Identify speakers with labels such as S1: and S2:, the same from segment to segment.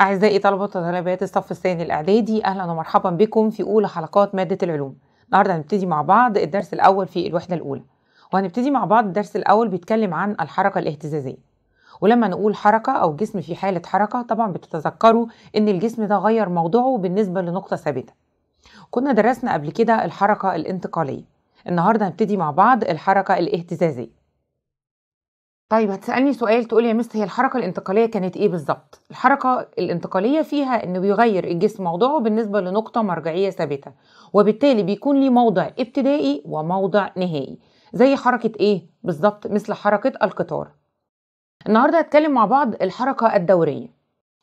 S1: أعزائي طلبة وطلبات الصف الثاني الإعدادي أهلا ومرحبا بكم في أولى حلقات مادة العلوم النهاردة هنبتدي مع بعض الدرس الأول في الوحدة الأولى وهنبتدي مع بعض الدرس الأول بيتكلم عن الحركة الاهتزازية ولما نقول حركة أو جسم في حالة حركة طبعا بتتذكروا إن الجسم ده غير موضوعه بالنسبة لنقطة ثابتة كنا درسنا قبل كده الحركة الانتقالية النهاردة هنبتدي مع بعض الحركة الاهتزازية طيب هتسألني سؤال لي يا مستر هي الحركة الانتقالية كانت إيه بالظبط؟ الحركة الانتقالية فيها إنه بيغير الجسم موضعه بالنسبة لنقطة مرجعية ثابتة، وبالتالي بيكون ليه موضع ابتدائي وموضع نهائي، زي حركة إيه؟ بالظبط مثل حركة القطار. النهاردة هتكلم مع بعض الحركة الدورية.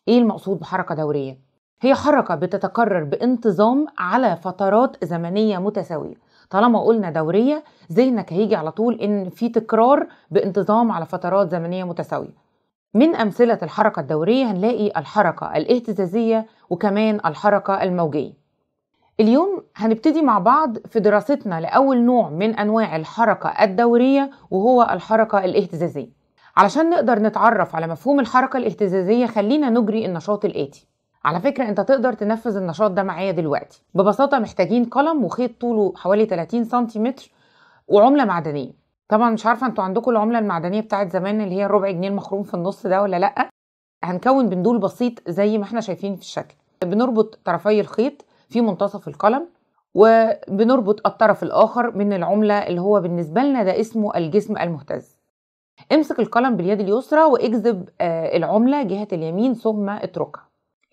S1: إيه المقصود بحركة دورية؟ هي حركة بتتكرر بانتظام على فترات زمنية متساوية طالما قلنا دوريه ذهنك هيجي على طول ان في تكرار بانتظام على فترات زمنيه متساويه من امثله الحركه الدوريه هنلاقي الحركه الاهتزازيه وكمان الحركه الموجيه اليوم هنبتدي مع بعض في دراستنا لاول نوع من انواع الحركه الدوريه وهو الحركه الاهتزازيه علشان نقدر نتعرف على مفهوم الحركه الاهتزازيه خلينا نجري النشاط الاتي على فكرة انت تقدر تنفذ النشاط ده معايا دلوقتي ببساطة محتاجين قلم وخيط طوله حوالي 30 سنتيمتر وعملة معدنية طبعا مش عارفة انتوا عندكم العملة المعدنية بتاعت زمان اللي هي الربع جنيه المخروم في النص ده ولا لأ هنكون بندول بسيط زي ما احنا شايفين في الشكل بنربط طرفي الخيط في منتصف القلم وبنربط الطرف الآخر من العملة اللي هو بالنسبة لنا ده اسمه الجسم المهتز امسك القلم باليد اليسرى واجذب آه، العملة جهة اليمين ثم اتركها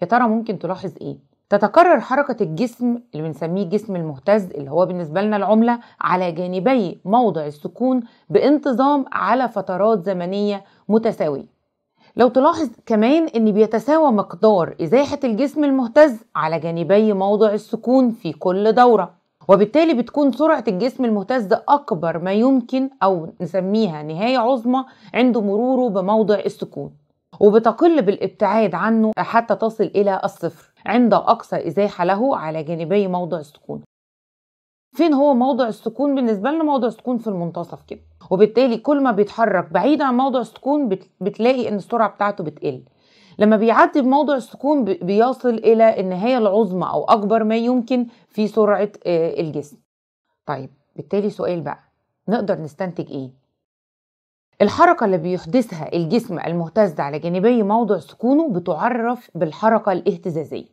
S1: يا ترى ممكن تلاحظ ايه تتكرر حركة الجسم اللي بنسميه جسم المهتز اللي هو بالنسبة لنا العملة على جانبي موضع السكون بانتظام على فترات زمنية متساوية لو تلاحظ كمان ان بيتساوى مقدار ازاحه الجسم المهتز على جانبي موضع السكون في كل دوره وبالتالي بتكون سرعه الجسم المهتز اكبر ما يمكن او نسميها نهايه عظمى عند مروره بموضع السكون وبتقل بالابتعاد عنه حتى تصل إلى الصفر عند أقصى إزاحة له على جانبي موضع السكون فين هو موضع السكون بالنسبة لنا موضع السكون في المنتصف كده وبالتالي كل ما بيتحرك بعيد عن موضع السكون بتلاقي ان السرعة بتاعته بتقل لما بيعدي بموضع السكون بيصل إلى النهاية العظمى أو أكبر ما يمكن في سرعة آه، الجسم طيب بالتالي سؤال بقى نقدر نستنتج إيه؟ الحركة اللي بيحدثها الجسم المهتز على جانبي موضع سكونه بتعرف بالحركة الاهتزازية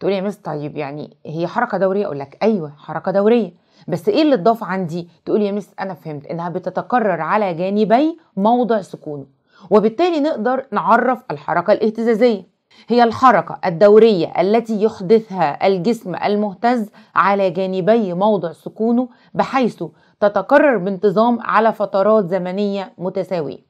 S1: تقول يا مس طيب يعني هي حركة دورية أقول لك أيوة حركة دورية بس إيه اللي اتضاف عندي تقول يا مس أنا فهمت إنها بتتكرر على جانبي موضع سكونه وبالتالي نقدر نعرف الحركة الاهتزازية هي الحركة الدورية التي يحدثها الجسم المهتز على جانبي موضع سكونه بحيث تتكرر بانتظام على فترات زمنية متساوية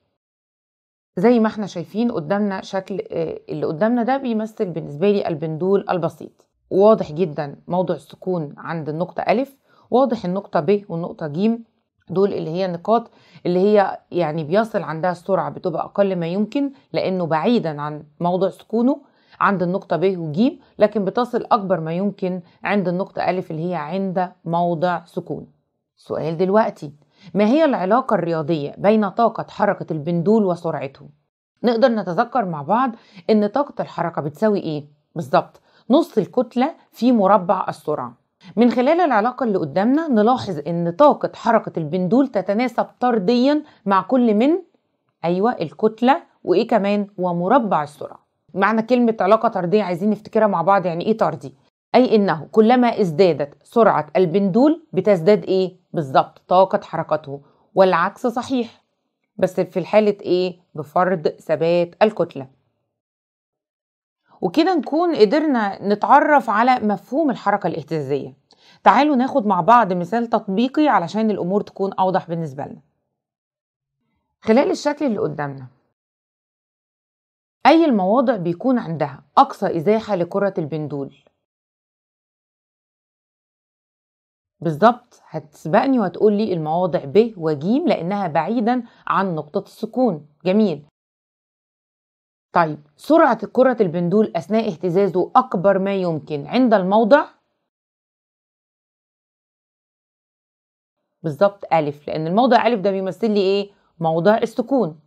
S1: زي ما احنا شايفين قدامنا شكل آه، اللي قدامنا ده بيمثل بالنسبة لي البندول البسيط واضح جدا موضع السكون عند النقطة أ واضح النقطة ب والنقطة ج دول اللي هي النقاط اللي هي يعني بيصل عندها السرعة بتبقى أقل ما يمكن لأنه بعيدا عن موضع سكونه عند النقطة ب وج لكن بتصل أكبر ما يمكن عند النقطة أ اللي هي عند موضع سكون سؤال دلوقتي ما هي العلاقة الرياضية بين طاقة حركة البندول وسرعته؟ نقدر نتذكر مع بعض إن طاقة الحركة بتساوي إيه؟ بالظبط نص الكتلة في مربع السرعة من خلال العلاقة اللي قدامنا نلاحظ ان طاقة حركة البندول تتناسب طرديا مع كل من ايوه الكتلة وايه كمان ومربع السرعة معنى كلمة علاقة طردية عايزين نفتكرها مع بعض يعني ايه طردي اي انه كلما ازدادت سرعة البندول بتزداد ايه بالظبط طاقة حركته والعكس صحيح بس في الحالة ايه بفرض ثبات الكتلة وكده نكون قدرنا نتعرف على مفهوم الحركة الاهتزازية تعالوا ناخد مع بعض مثال تطبيقي علشان الأمور تكون أوضح بالنسبة لنا خلال الشكل اللي قدامنا أي المواضع بيكون عندها أقصى إزاحة لكرة البندول بالظبط هتسبقني وهتقول لي المواضع ب وج لأنها بعيدا عن نقطة السكون جميل طيب سرعة كرة البندول أثناء اهتزازه أكبر ما يمكن عند الموضع بالظبط أ لأن الموضع أ ده بيمثل لي إيه؟ موضع السكون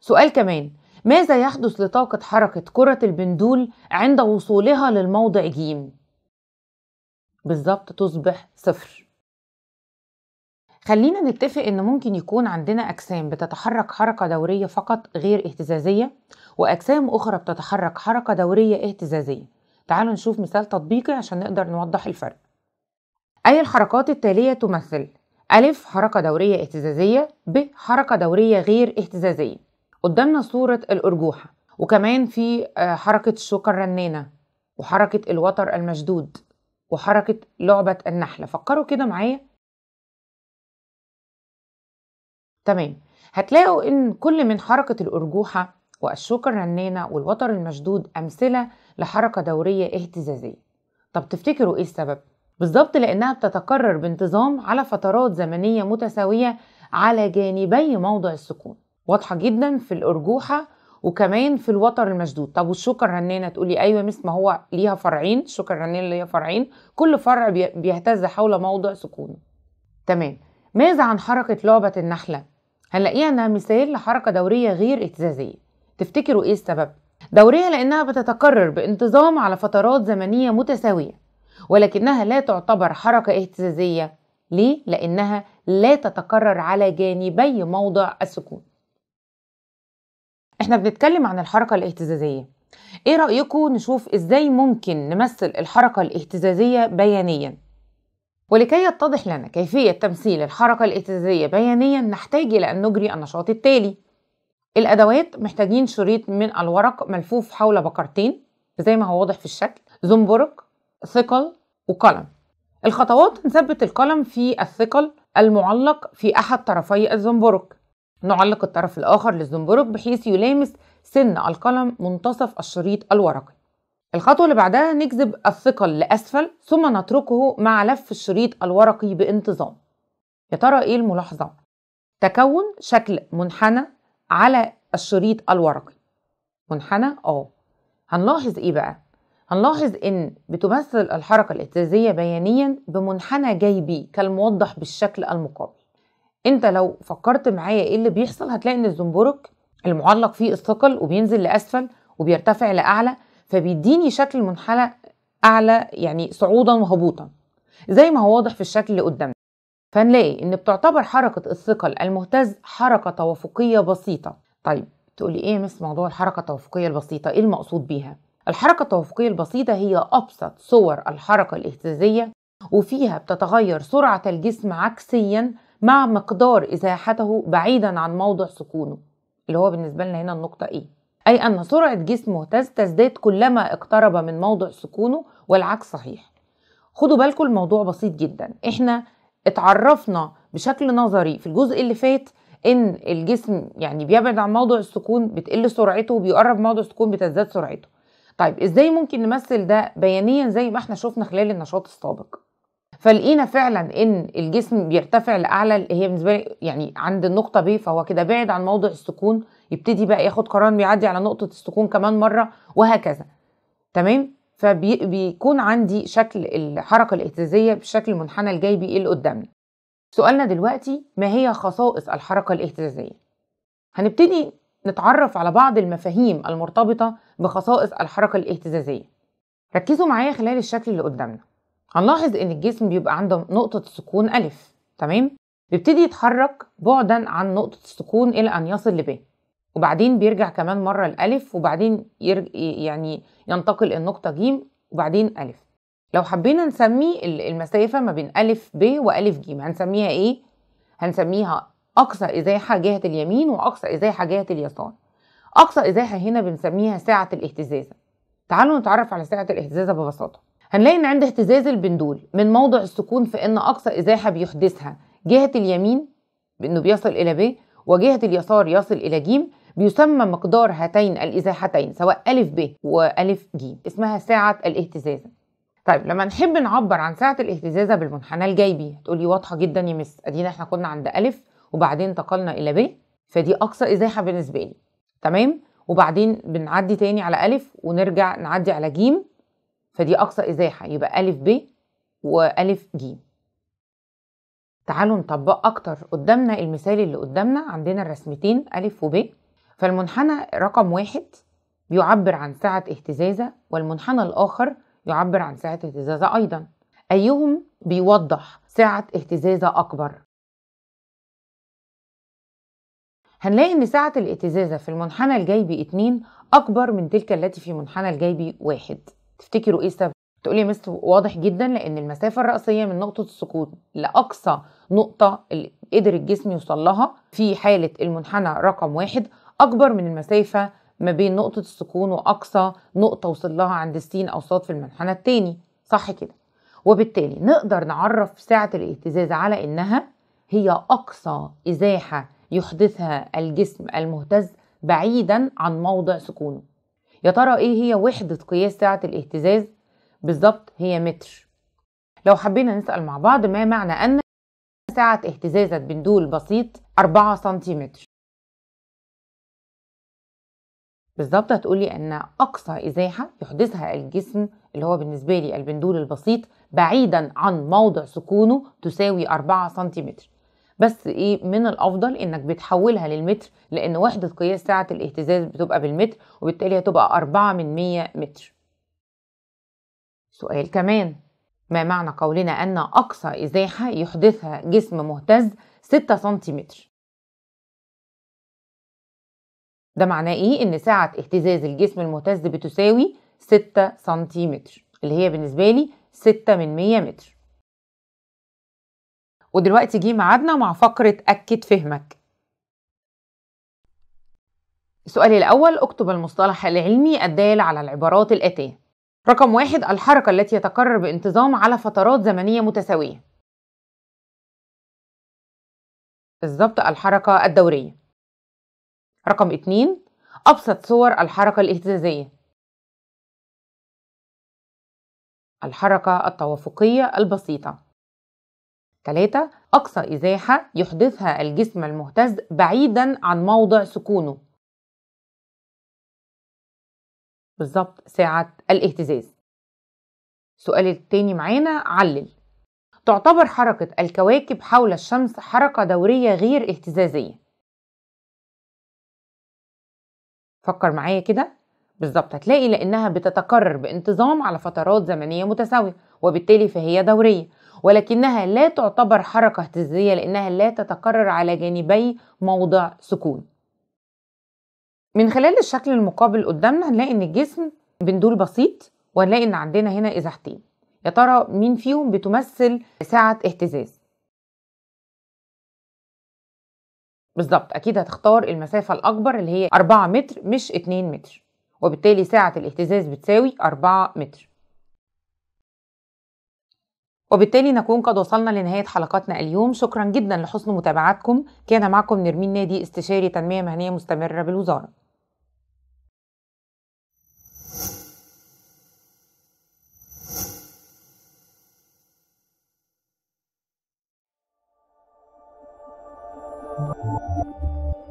S1: سؤال كمان ماذا يحدث لطاقة حركة كرة البندول عند وصولها للموضع ج بالظبط تصبح صفر خلينا نتفق ان ممكن يكون عندنا اجسام بتتحرك حركه دوريه فقط غير اهتزازيه واجسام اخرى بتتحرك حركه دوريه اهتزازيه تعالوا نشوف مثال تطبيقي عشان نقدر نوضح الفرق اي الحركات التاليه تمثل ألف حركة دورية اهتزازية ب حركة دورية غير اهتزازية قدامنا صورة الأرجوحة وكمان في آه، حركة الشوكة الرنانة وحركة الوتر المشدود وحركة لعبة النحلة فكروا كده معايا تمام هتلاقوا ان كل من حركة الأرجوحة والشوكة الرنانة والوتر المشدود أمثلة لحركة دورية اهتزازية طب تفتكروا ايه السبب؟ بالظبط لأنها بتتكرر بانتظام على فترات زمنية متساوية على جانبي موضع السكون واضحة جدا في الأرجوحة وكمان في الوتر المشدود طب والشوكة الرنانة تقولي أيوة مثل ما هو ليها فرعين الشوكة الرنانة ليها فرعين كل فرع بيهتز حول موضع سكونه تمام ماذا عن حركة لعبة النحلة هنلاقيها انها مثال لحركه دوريه غير اهتزازيه تفتكروا ايه السبب دوريه لانها بتتكرر بانتظام على فترات زمنيه متساويه ولكنها لا تعتبر حركه اهتزازيه ليه لانها لا تتكرر على جانبي موضع السكون احنا بنتكلم عن الحركه الاهتزازيه ايه رايكم نشوف ازاي ممكن نمثل الحركه الاهتزازيه بيانيا ولكي يتضح لنا كيفية تمثيل الحركة الاهتزازية بيانيا نحتاج إلى أن نجري النشاط التالي الأدوات محتاجين شريط من الورق ملفوف حول بكرتين زي ما هو واضح في الشكل زنبرك ثقل وقلم الخطوات نثبت القلم في الثقل المعلق في أحد طرفي الزنبرك نعلق الطرف الآخر للزنبرك بحيث يلامس سن القلم منتصف الشريط الورقي الخطوة اللي بعدها نجذب الثقل لأسفل ثم نتركه مع لف الشريط الورقي بانتظام يا ترى إيه الملاحظة؟ تكون شكل منحنى على الشريط الورقي منحنى اه هنلاحظ ايه بقى هنلاحظ ان بتمثل الحركة الاهتزازية بيانيا بمنحنى جيبي كالموضح بالشكل المقابل انت لو فكرت معايا ايه اللي بيحصل هتلاقي ان الزنبرك المعلق فيه الثقل وبينزل لاسفل وبيرتفع لاعلى فبيديني شكل منحنى اعلى يعني صعودا وهبوطا زي ما هو واضح في الشكل اللي قدامنا فنلاقي ان بتعتبر حركه الثقل المهتز حركه توافقيه بسيطه طيب تقولي ايه مس موضوع الحركه التوافقيه البسيطه ايه المقصود بيها الحركه التوافقيه البسيطه هي ابسط صور الحركه الاهتزازيه وفيها بتتغير سرعه الجسم عكسيا مع مقدار ازاحته بعيدا عن موضع سكونه اللي هو بالنسبه لنا هنا النقطه ايه أي أن سرعة جسمه تزداد كلما اقترب من موضع سكونه والعكس صحيح خدوا بالكم الموضوع بسيط جدا احنا اتعرفنا بشكل نظري في الجزء اللي فات ان الجسم يعني بيبعد عن موضع السكون بتقل سرعته وبيقرب موضع السكون بتزداد سرعته طيب ازاي ممكن نمثل ده بيانيا زي ما احنا شفنا خلال النشاط السابق فلقينا فعلا ان الجسم بيرتفع لاعلى اللي هي بالنسبه يعني عند النقطه ب فهو كده بعد عن موضع السكون يبتدي بقى ياخد قرار بيعدي على نقطه السكون كمان مره وهكذا تمام فبيكون عندي شكل الحركه الاهتزازيه بالشكل المنحنى الجيبي اللي قدامنا سؤالنا دلوقتي ما هي خصائص الحركه الاهتزازيه هنبتدي نتعرف على بعض المفاهيم المرتبطه بخصائص الحركه الاهتزازيه ركزوا معايا خلال الشكل اللي قدامنا هنلاحظ ان الجسم بيبقى عنده نقطه السكون الف تمام بيبتدي يتحرك بعدا عن نقطه السكون الى ان يصل لبيه وبعدين بيرجع كمان مرة الألف وبعدين يرج... يعني ينتقل النقطة جيم وبعدين ألف لو حبينا نسمي المسافة ما بين ألف ب وألف جيم هنسميها إيه؟ هنسميها أقصى إزاحة جهة اليمين وأقصى إزاحة جهة اليسار أقصى إزاحة هنا بنسميها ساعة الاهتزازة تعالوا نتعرف على ساعة الاهتزازة ببساطة هنلاقي إن عند اهتزاز البندول من موضع السكون فإن أقصى إزاحة بيحدثها جهة اليمين بإنه بيصل إلى ب وجهة اليسار يصل إلى جيم بيسمى مقدار هاتين الإزاحتين سواء ألف ب وألف ج اسمها ساعة الاهتزازة طيب لما نحب نعبر عن ساعة الاهتزازة بالمنحنى الجيبي هتقولي واضحة جدا يا مس ادينا احنا كنا عند ألف وبعدين انتقلنا إلى ب فدي أقصى إزاحة بالنسبة لي تمام وبعدين بنعدي تاني على ألف ونرجع نعدي على جيم فدي أقصى إزاحة يبقى ألف ب وألف ج تعالوا نطبق أكتر قدامنا المثال اللي قدامنا عندنا الرسمتين ألف وب فالمنحنى رقم واحد يعبر عن سعة اهتزازة والمنحنى الآخر يعبر عن سعة اهتزازة أيضا أيهم بيوضح سعة اهتزازة أكبر هنلاقي ان سعة الاهتزازة في المنحنى الجيبي 2 اكبر من تلك التي في منحنى الجيبي 1 تفتكروا ايه السبب؟ تقولي يا مستر واضح جدا لان المسافة الرأسية من نقطة السقوط لأقصى نقطة اللي قدر الجسم يوصل لها في حالة المنحنى رقم واحد أكبر من المسافة ما بين نقطة السكون وأقصى نقطة وصل لها عند السين أو صاد في المنحنى التاني صح كده وبالتالي نقدر نعرف سعة الاهتزاز على إنها هي أقصى إزاحة يحدثها الجسم المهتز بعيدا عن موضع سكونه يا ترى إيه هي وحدة قياس سعة الاهتزاز بالظبط هي متر لو حبينا نسأل مع بعض ما معنى أن سعة اهتزاز البندول بسيط 4 سنتيمتر بالظبط هتقولي ان اقصى ازاحه يحدثها الجسم اللي هو بالنسبه لي البندول البسيط بعيدا عن موضع سكونه تساوي 4 سنتيمتر بس ايه من الافضل انك بتحولها للمتر لان وحده قياس سعه الاهتزاز بتبقى بالمتر وبالتالي هتبقى 4 من 100 متر سؤال كمان ما معنى قولنا ان اقصى ازاحه يحدثها جسم مهتز 6 سنتيمتر ده معناه إيه؟ إن سعة اهتزاز الجسم المهتز بتساوي 6 سنتيمتر اللي هي بالنسبة لي 6 من 100 متر ودلوقتي جه ميعادنا مع فقرة أكد فهمك السؤال الأول اكتب المصطلح العلمي الدال على العبارات الآتية رقم واحد الحركة التي يتكرر بانتظام على فترات زمنية متساوية بالظبط الحركة الدورية رقم اتنين أبسط صور الحركة الاهتزازية الحركة التوافقية البسيطة 3. أقصى إزاحة يحدثها الجسم المهتز بعيدا عن موضع سكونه بالظبط ساعة الاهتزاز السؤال التاني معانا علل تعتبر حركة الكواكب حول الشمس حركة دورية غير اهتزازية فكر معايا كده بالظبط هتلاقي لانها بتتكرر بانتظام على فترات زمنيه متساويه وبالتالي فهي دوريه ولكنها لا تعتبر حركه اهتزازيه لانها لا تتكرر على جانبي موضع سكون من خلال الشكل المقابل قدامنا هنلاقي ان الجسم بندول بسيط وهنلاقي ان عندنا هنا ازاحتين يا ترى مين فيهم بتمثل ساعه اهتزاز بالظبط اكيد هتختار المسافه الاكبر اللي هي 4 متر مش 2 متر وبالتالي ساعه الاهتزاز بتساوي 4 متر وبالتالي نكون قد وصلنا لنهايه حلقاتنا اليوم شكرا جدا لحسن متابعتكم كان معكم نرمين نادي استشاري تنميه مهنيه مستمره بالوزاره